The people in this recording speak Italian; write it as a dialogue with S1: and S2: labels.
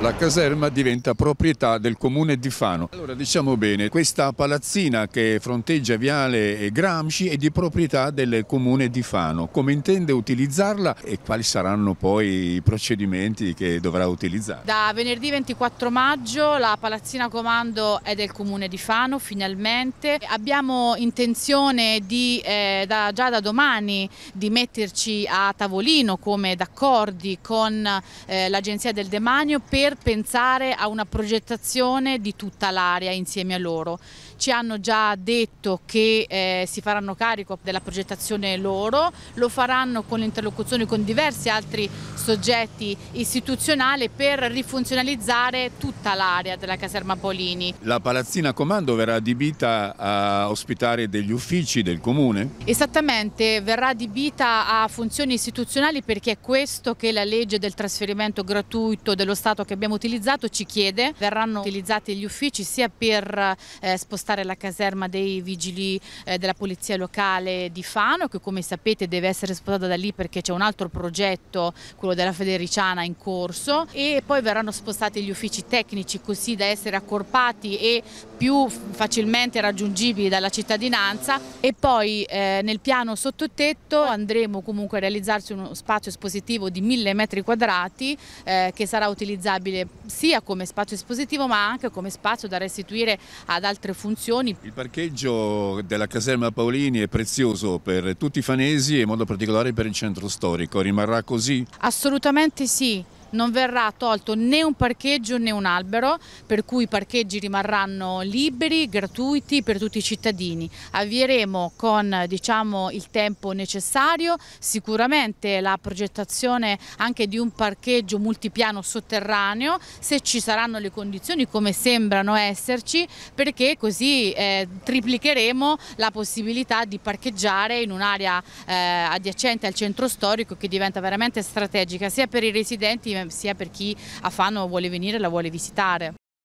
S1: La caserma diventa proprietà del comune di Fano. Allora diciamo bene, questa palazzina che fronteggia Viale Gramsci è di proprietà del comune di Fano. Come intende utilizzarla e quali saranno poi i procedimenti che dovrà utilizzare?
S2: Da venerdì 24 maggio la palazzina comando è del comune di Fano finalmente. Abbiamo intenzione di, eh, da, già da domani di metterci a tavolino come d'accordi con eh, l'Agenzia del Demanio per pensare a una progettazione di tutta l'area insieme a loro. Ci hanno già detto che eh, si faranno carico della progettazione loro, lo faranno con l'interlocuzione con diversi altri soggetti istituzionali per rifunzionalizzare tutta l'area della caserma Polini. La
S1: palazzina comando verrà adibita a ospitare degli uffici del comune?
S2: Esattamente, verrà adibita a funzioni istituzionali perché è questo che la legge del trasferimento gratuito dello Stato che abbiamo utilizzato ci chiede, verranno utilizzati gli uffici sia per eh, spostare la caserma dei vigili eh, della polizia locale di Fano che come sapete deve essere spostata da lì perché c'è un altro progetto, quello della Federiciana in corso e poi verranno spostati gli uffici tecnici così da essere accorpati e più facilmente raggiungibili dalla cittadinanza e poi eh, nel piano sottotetto andremo comunque a realizzarsi uno spazio espositivo di mille metri quadrati eh, che sarà utilizzabile disponibile sia come spazio espositivo ma anche come spazio da restituire ad altre funzioni. Il
S1: parcheggio della caserma Paolini è prezioso per tutti i fanesi e in modo particolare per il centro storico, rimarrà così?
S2: Assolutamente sì non verrà tolto né un parcheggio né un albero, per cui i parcheggi rimarranno liberi, gratuiti per tutti i cittadini. Avvieremo con diciamo, il tempo necessario sicuramente la progettazione anche di un parcheggio multipiano sotterraneo, se ci saranno le condizioni come sembrano esserci, perché così eh, triplicheremo la possibilità di parcheggiare in un'area eh, adiacente al centro storico che diventa veramente strategica sia per i residenti sia per chi a Fano vuole venire e la vuole visitare.